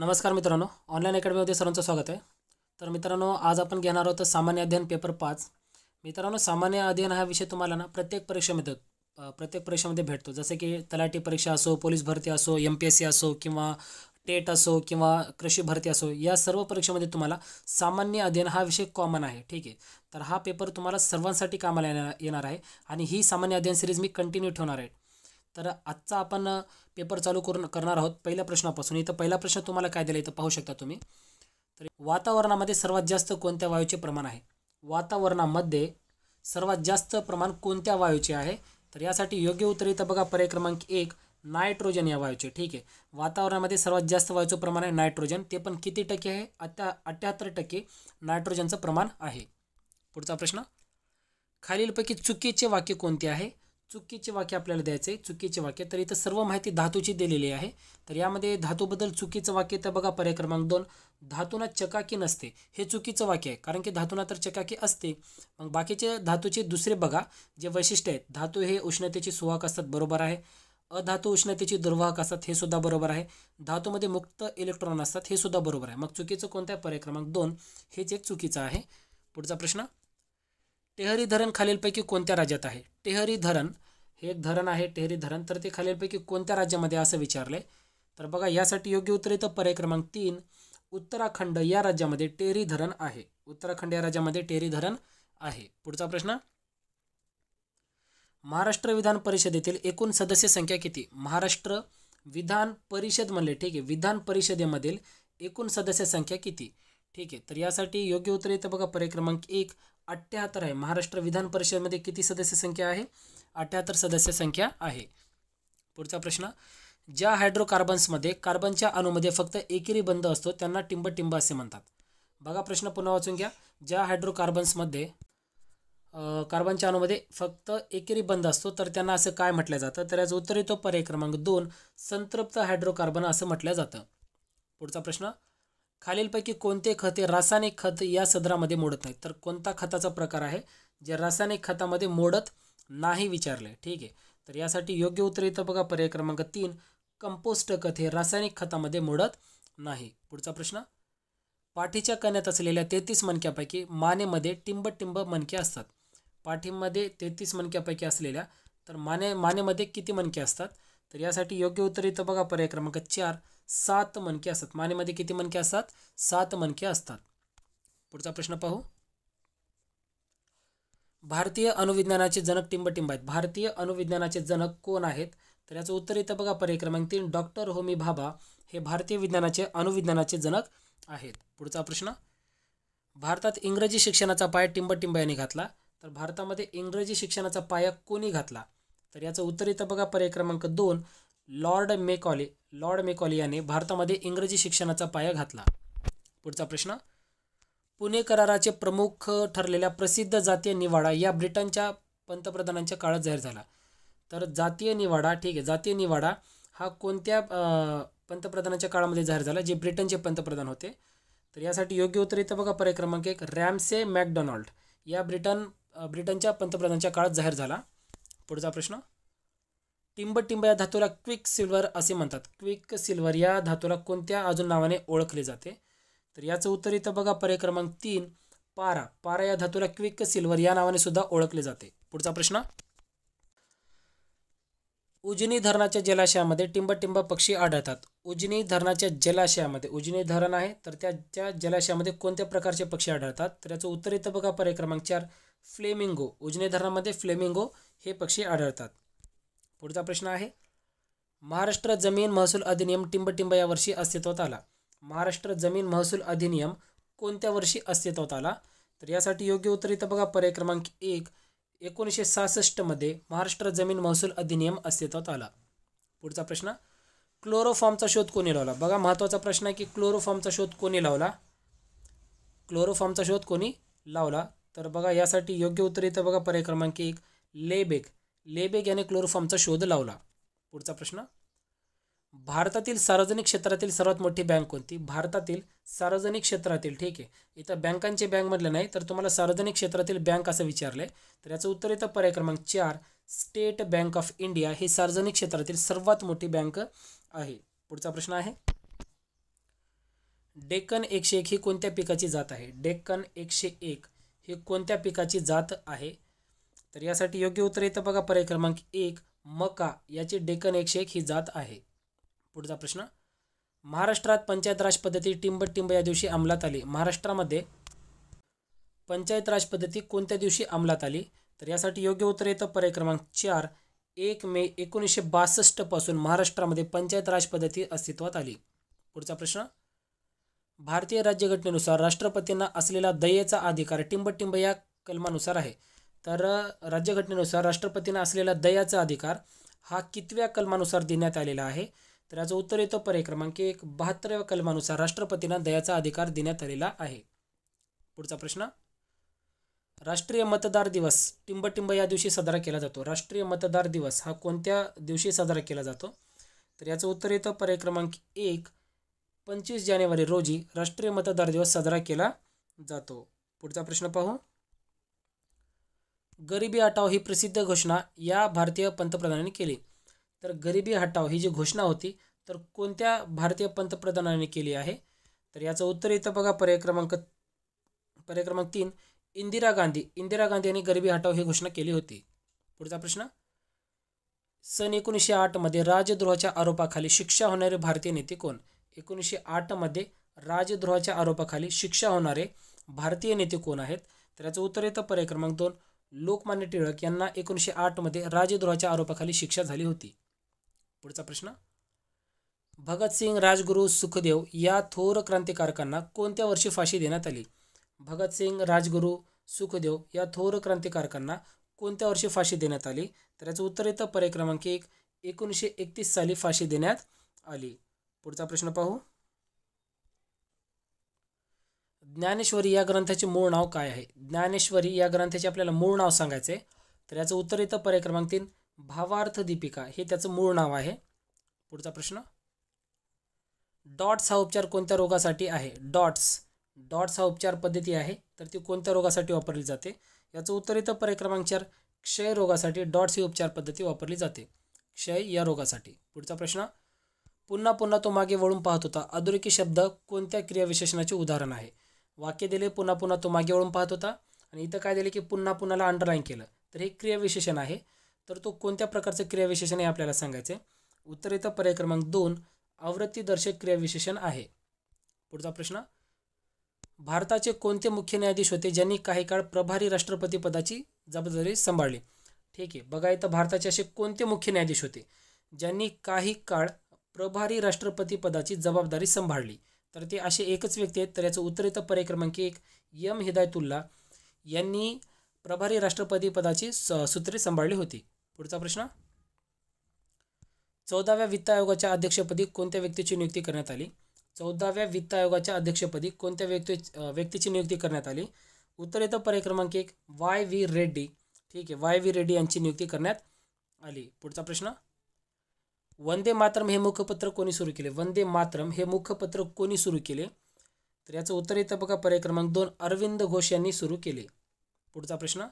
नमस्कार मित्रांनो ऑनलाईन अकॅडमीमध्ये सर्वांचं स्वागत आहे तर मित्रांनो आज आपण घेणार आहोत सामान्य अध्ययन पेपर पाच मित्रांनो सामान्य अध्ययन हा विषय तुम्हाला ना प्रत्येक परीक्षेमध्ये प्रत्येक परीक्षेमध्ये भेटतो जसे की तलाठी परीक्षा असो पोलीस भरती असो एम पी एस सी असो किंवा टेट असो किंवा कृषी भरती असो या सर्व परीक्षेमध्ये तुम्हाला सामान्य अध्ययन हा विषय कॉमन आहे ठीक आहे तर हा पेपर तुम्हाला सर्वांसाठी कामाला येणार आहे आणि ही सामान्य अध्ययन सिरीज मी कंटिन्यू ठेवणार आहे तर आजचा आपण पेपर चालू करून करणार आहोत पहिल्या प्रश्नापासून इथं पहिला प्रश्न तुम्हाला काय दिला इथं पाहू शकता तुम्ही तर वातावरणामध्ये सर्वात जास्त कोणत्या वायूचे प्रमाण आहे वातावरणामध्ये सर्वात जास्त प्रमाण कोणत्या वायूचे आहे तर यासाठी योग्य उत्तर इथं बघा पर्याय क्रमांक एक नायट्रोजन या वायूचे ठीक आहे वातावरणामध्ये सर्वात जास्त वायूचं प्रमाण आहे नायट्रोजन ते पण किती टक्के आहे अत्या अठ्ठ्याहत्तर टक्के नायट्रोजनचं प्रमाण आहे पुढचा प्रश्न खालीलपैकी चुकीचे वाक्य कोणते आहे चुकीचे वाक्य आपल्याला द्यायचे चुकीचे वाक्य तर इथं सर्व माहिती धातूची दिलेली आहे तर यामध्ये धातूबद्दल चुकीचं वाक्य तर बघा पर्याय क्रमांक दोन धातूना चकाकी नसते हे चुकीचं वाक्य आहे कारण की धातूना तर चकाकी असते मग बाकीचे धातूचे दुसरे बघा जे वैशिष्ट्य आहेत धातू हे उष्णतेची सुवाहक असतात बरोबर आहे अधातू उष्णतेची दुर्वाहक असतात हे सुद्धा बरोबर आहे धातूमध्ये मुक्त इलेक्ट्रॉन असतात हे सुद्धा बरोबर आहे मग चुकीचं कोणतं आहे पर्याय क्रमांक दोन हेच एक चुकीचं आहे पुढचा प्रश्न टेहरी धरण खालीलपैकी कोणत्या राज्यात आहे टेहरी धरण हे एक धरण आहे टेहरी धरण तर ते खालीलपैकी कोणत्या राज्यामध्ये असं विचारले तर बघा यासाठी योग्य उत्तर येतं पर्याय क्रमांक तीन उत्तराखंड या राज्यामध्ये टेहरी धरण आहे उत्तराखंड या राज्यामध्ये टेहरी धरण आहे पुढचा प्रश्न महाराष्ट्र विधान परिषदेतील एकूण सदस्य संख्या किती महाराष्ट्र विधान परिषद म्हणले ठीक आहे विधान परिषदेमधील एकूण सदस्य संख्या किती ठीक आहे तर यासाठी योग्य उत्तर येतं बघा पर्याय क्रमांक एक अठ्ठ्याहत्तर आहे महाराष्ट्र विधान परिषदेमध्ये किती सदस्य संख्या आहे अठ्ठ्याहत्तर सदस्य संख्या आहे पुढचा प्रश्न ज्या हायड्रोकार्बन्समध्ये कार्बनच्या अणूमध्ये फक्त एकेरी बंद असतो त्यांना टिंब टिंब असे म्हणतात बघा प्रश्न पुन्हा वाचून घ्या ज्या हायड्रोकार्बन्समध्ये कार्बनच्या अणूमध्ये फक्त एकेरी बंद असतो तर त्यांना असं काय म्हटलं जातं तर याचं उत्तर येतो पर्याय क्रमांक दोन संतृप्त हायड्रोकार्बन असं म्हटलं जातं पुढचा प्रश्न खालीलपैकी कोणते खते रासायनिक खत या सदरामध्ये मोडत नाहीत तर कोणता खताचा प्रकार आहे जे रासायनिक खतामध्ये मोडत नाही विचारले ठीक आहे तर यासाठी योग्य उत्तर येतं बघा पर्याय क्रमांक तीन कंपोस्ट खत हे रासायनिक खतामध्ये मोडत नाही पुढचा प्रश्न पाठीच्या कण्यात असलेल्या तेहतीस मणक्यापैकी मानेमध्ये टिंब टिंब मनके असतात पाठीमध्ये तेहतीस मणक्यापैकी असलेल्या तर माने मानेमध्ये किती मनके असतात तर यासाठी योग्य उत्तर येतं बघा पर्याय क्रमांक चार सात मनके असतात मानेमध्ये किती मणके असतात सात मणके असतात पुढचा प्रश्न पाहू भारतीय अणुविज्ञानाचे जनक टिंबटिंब आहेत भारतीय अणुविज्ञानाचे जनक कोण आहेत तर याचं उत्तर इथं बघा पर्याय क्रमांक तीन डॉक्टर होमी भाभा हे भारतीय विज्ञानाचे अणुविज्ञानाचे जनक आहेत पुढचा प्रश्न भारतात इंग्रजी शिक्षणाचा पाया टिंबटिंब यांनी घातला तर भारतामध्ये इंग्रजी शिक्षणाचा पाया कोणी घातला तर याचं उत्तर इथं बघा पर्याय क्रमांक दोन लॉर्ड मेकॉले लॉर्ड मेकॉले याने भारतामध्ये इंग्रजी शिक्षणाचा पाया घातला पुढचा प्रश्न पुणे कराराचे प्रमुख ठरलेल्या प्रसिद्ध जातीय निवाडा या ब्रिटनच्या पंतप्रधानांच्या काळात जाहीर झाला तर जातीय निवाडा ठीक आहे जातीय निवाडा हा कोणत्या पंतप्रधानांच्या काळामध्ये जाहीर झाला जे ब्रिटनचे पंतप्रधान होते तर यासाठी योग्य उत्तर येतं बघा पर्याय क्रमांक एक रॅमसे मॅकडोनाल्ड या ब्रिटन ब्रिटनच्या पंतप्रधानांच्या काळात जाहीर झाला पुढचा प्रश्न टिंबटिंब या धातूला क्विक सिल्वर असे म्हणतात क्विक सिल्वर या धातूला कोणत्या अजून नावाने ओळखले जाते तर याचं उत्तर इथं बघा पर्याय तीन पारा पारा या धातूला क्विक सिल्वर या नावाने सुद्धा ओळखले जाते पुढचा प्रश्न उजनी धरणाच्या जलाशयामध्ये टिंबटिंब पक्षी आढळतात उजनी धरणाच्या जलाशयामध्ये उजनी धरण आहे तर त्याच्या जलाशयामध्ये कोणत्या प्रकारचे पक्षी आढळतात तर याचं उत्तर इथं बघा पर्याय चार फ्लेमिंगो उजनी धरणामध्ये फ्लेमिंगो हे पक्षी आढळतात पुढचा प्रश्न आहे महाराष्ट्र जमीन महसूल अधिनियम टिंबटिंब या वर्षी अस्तित्वात आला महाराष्ट्र जमीन महसूल अधिनियम कोणत्या वर्षी अस्तित्वात आला तर यासाठी योग्य उत्तर इथं बघा पर्याय क्रमांक एक एकोणीसशे सहासष्टमध्ये महाराष्ट्र जमीन महसूल अधिनियम अस्तित्वात आला पुढचा प्रश्न क्लोरोफॉर्मचा शोध कोणी लावला बघा महत्त्वाचा प्रश्न आहे की क्लोरोफॉर्मचा शोध कोणी लावला क्लोरोफॉर्मचा शोध कोणी लावला तर बघा यासाठी योग्य उत्तर इथं बघा पर्याय क्रमांक एक लेबेक लेबेग याने क्लोरोफॉर्मचा शोध लावला पुढचा प्रश्न भारतातील सार्वजनिक क्षेत्रातील सर्वात मोठी बँक कोणती भारतातील सार्वजनिक क्षेत्रातील ठीक आहे इथं बँकांचे बँक म्हटलं नाही तर तुम्हाला सार्वजनिक क्षेत्रातील बँक असं विचारलं आहे तर याचं उत्तर येतं पर्याय क्रमांक चार स्टेट बँक ऑफ इंडिया ही सार्वजनिक क्षेत्रातील सर्वात मोठी बँक आहे पुढचा प्रश्न आहे डेक्कन एकशे एक ही कोणत्या पिकाची जात आहे डेक्कन एकशे एक ही कोणत्या पिकाची जात आहे तर यासाठी योग्य उत्तर येतं बघा पर्याय क्रमांक एक मका याची डेकन एकशे एक ही जात आहे पुढचा प्रश्न महाराष्ट्रात पंचायत राज पद्धती टिंब टिंब या दिवशी अंमलात आली महाराष्ट्रामध्ये पंचायत राज पद्धती कोणत्या दिवशी अंमलात आली तर यासाठी योग्य उत्तर येतं पर्याय क्रमांक चार एक मे एकोणीसशे बासष्टपासून महाराष्ट्रामध्ये पंचायत राज पद्धती अस्तित्वात आली पुढचा प्रश्न भारतीय राज्यघटनेनुसार राष्ट्रपतींना असलेला दयेचा अधिकार टिंबटिंब या कलमानुसार आहे तर राज्यघटनेनुसार राष्ट्रपतींना असलेला दयाचा अधिकार हा कितव्या कलमानुसार देण्यात आलेला आहे तर याचं उत्तर येतो पर्याय क्रमांक एक बहात्तराव्या कलमानुसार राष्ट्रपतींना दयाचा अधिकार देण्यात आलेला आहे पुढचा प्रश्न राष्ट्रीय मतदार दिवस टिंबटिंब या दिवशी साजरा केला जातो राष्ट्रीय मतदार दिवस हा कोणत्या दिवशी साजरा केला जातो तर याचं उत्तर येतं पर्याय क्रमांक एक पंचवीस जानेवारी रोजी राष्ट्रीय मतदार दिवस साजरा केला जातो पुढचा प्रश्न पाहू गरिबी हटाव ही प्रसिद्ध घोषणा या भारतीय पंतप्रधानांनी केली तर गरिबी हटाव ही जी घोषणा होती तर कोणत्या भारतीय पंतप्रधानांनी केली आहे तर याचं उत्तर इथं बघा पर्याय क्रमांक तीन इंदिरा गांधी इंदिरा गांधी यांनी गरिबी हटाव ही घोषणा केली होती पुढचा प्रश्न सन एकोणीसशे आठमध्ये राजद्रोहाच्या आरोपाखाली शिक्षा होणारे भारतीय नेते कोण एकोणीसशे आठमध्ये राजद्रोहाच्या आरोपाखाली शिक्षा होणारे भारतीय नेते कोण आहेत तर याचं उत्तर येतं पर्याय क्रमांक दोन लोकमान्य टिळक यांना एकोणीसशे आठमध्ये राजद्रोहाच्या आरोपाखाली शिक्षा झाली होती पुढचा प्रश्न भगतसिंग राजगुरू सुखदेव या थोर क्रांतिकारकांना कोणत्या वर्षी फाशी देण्यात आली भगतसिंग राजगुरू सुखदेव या थोर क्रांतिकारकांना कोणत्या वर्षी फाशी देण्यात आली तर याचं उत्तर येतं पर्याय एक एकोणीसशे एकतीस साली फाशी देण्यात आली पुढचा प्रश्न पाहू ज्ञानेश्वरी या ग्रंथाचे मूळ नाव काय आहे ज्ञानेश्वरी या ग्रंथाचे आपल्याला मूळ नाव सांगायचे तर याचं उत्तर येतं पर्याय क्रमांक तीन भावार्थ दीपिका हे त्याचं मूळ नाव आहे पुढचा प्रश्न डॉट्स हा उपचार कोणत्या रोगासाठी आहे डॉट्स डॉट्स हा उपचार पद्धती आहे तर ती कोणत्या रोगासाठी वापरली जाते याचं उत्तर येतं पर्याय क्रमांक चार क्षय रोगासाठी डॉट्स ही उपचार पद्धती वापरली जाते क्षय या रोगासाठी पुढचा प्रश्न पुन्हा पुन्हा तो मागे वळून पाहत होता अधोरेखी शब्द कोणत्या क्रियाविशेषणाचे उदाहरण आहे वाक्य दिले पुन्हा पुन्हा तो मागे वळून पाहत होता आणि इथं काय दिले की पुन्हा पुन्हाला अंडरलाईन केलं तर हे क्रियाविशेषण आहे तर तो कोणत्या प्रकारचं क्रियाविशेषण हे आपल्याला सांगायचं आहे उत्तर इथं पर्याय क्रमांक दोन आवृत्तीदर्शक क्रियाविशेषण आहे पुढचा प्रश्न भारताचे कोणते मुख्य न्यायाधीश होते ज्यांनी काही काळ प्रभारी राष्ट्रपती पदाची जबाबदारी सांभाळली ठीक आहे बघा इथं भारताचे असे कोणते मुख्य न्यायाधीश होते ज्यांनी काही काळ प्रभारी राष्ट्रपती पदाची जबाबदारी सांभाळली तर ते असे एकच व्यक्ती आहेत तर याचं उत्तर येतं पर्याय क्रमांक एक यम हिदायतुल्ला यांनी प्रभारी राष्ट्रपती पदाची स सूत्रे सांभाळली होती पुढचा प्रश्न चौदाव्या वित्त आयोगाच्या अध्यक्षपदी कोणत्या व्यक्तीची नियुक्ती करण्यात आली चौदाव्या वित्त आयोगाच्या अध्यक्षपदी कोणत्या व्यक्ती व्यक्तीची नियुक्ती करण्यात आली उत्तर येतं पर्याय क्रमांक एक वाय व्ही रेड्डी ठीक आहे वाय व्ही रेड्डी यांची नियुक्ती करण्यात आली पुढचा प्रश्न वंदे मातरम हे मुखपत्र कोणी सुरू केले वंदे मातरम हे मुखपत्र कोणी सुरू केले तर याचं उत्तर येतं बघा पर्याय क्रमांक दोन अरविंद घोष यांनी सुरू केले पुढचा प्रश्न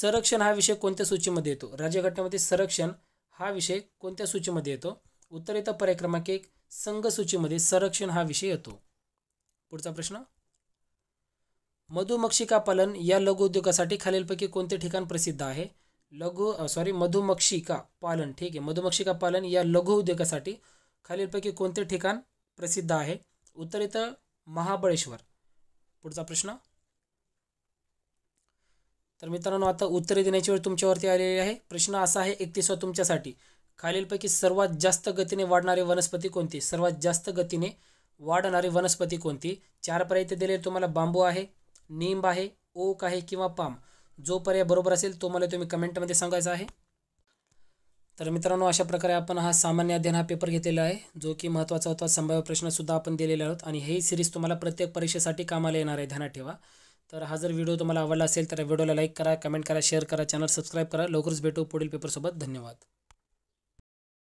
संरक्षण हा विषय कोणत्या सूचीमध्ये येतो राज्यघटनेमध्ये संरक्षण हा विषय कोणत्या सूचीमध्ये येतो उत्तर येतं पर्याय क्रमांक एक संघ सूचीमध्ये संरक्षण हा विषय येतो पुढचा प्रश्न मधुमक्षिका पालन या लघुउद्योगासाठी खालीलपैकी कोणते ठिकाण प्रसिद्ध आहे लघु सॉरी मधुमक्षिका पालन ठीक आहे मधुमक्षिका पालन या लघु उद्योगासाठी खालीलपैकी कोणते ठिकाण प्रसिद्ध आहे उत्तर इथं महाबळेश्वर पुढचा प्रश्न तर मित्रांनो आता उत्तरे देण्याची वेळ तुमच्यावरती आलेली आहे प्रश्न असा आहे एकतीसवा तुमच्यासाठी खालीलपैकी सर्वात जास्त गतीने वाढणारी वनस्पती कोणती सर्वात जास्त गतीने वाढणारी वनस्पती कोणती चार पर्याय इथे दिलेले तुम्हाला बांबू आहे निंब आहे ओक आहे किंवा पाम जो पर्याय बरोबर असेल तो मला तुम्ही कमेंटमध्ये सांगायचा आहे तर मित्रांनो अशा प्रकारे आपण हा सामान्य अध्ययन हा पेपर घेतलेला आहे जो की महत्त्वाचा होता संभाव्य प्रश्नसुद्धा आपण दिलेले आहोत आणि हे सिरीज तुम्हाला प्रत्येक परीक्षेसाठी कामाला येणार आहे ध्यानात ठेवा तर हा जर व्हिडिओ तुम्हाला आवडला असेल तर व्हिडिओला लाईक करा कमेंट करा शेअर करा चॅनल सबस्क्राईब करा लवकरच भेटू पुढील पेपरसोबत धन्यवाद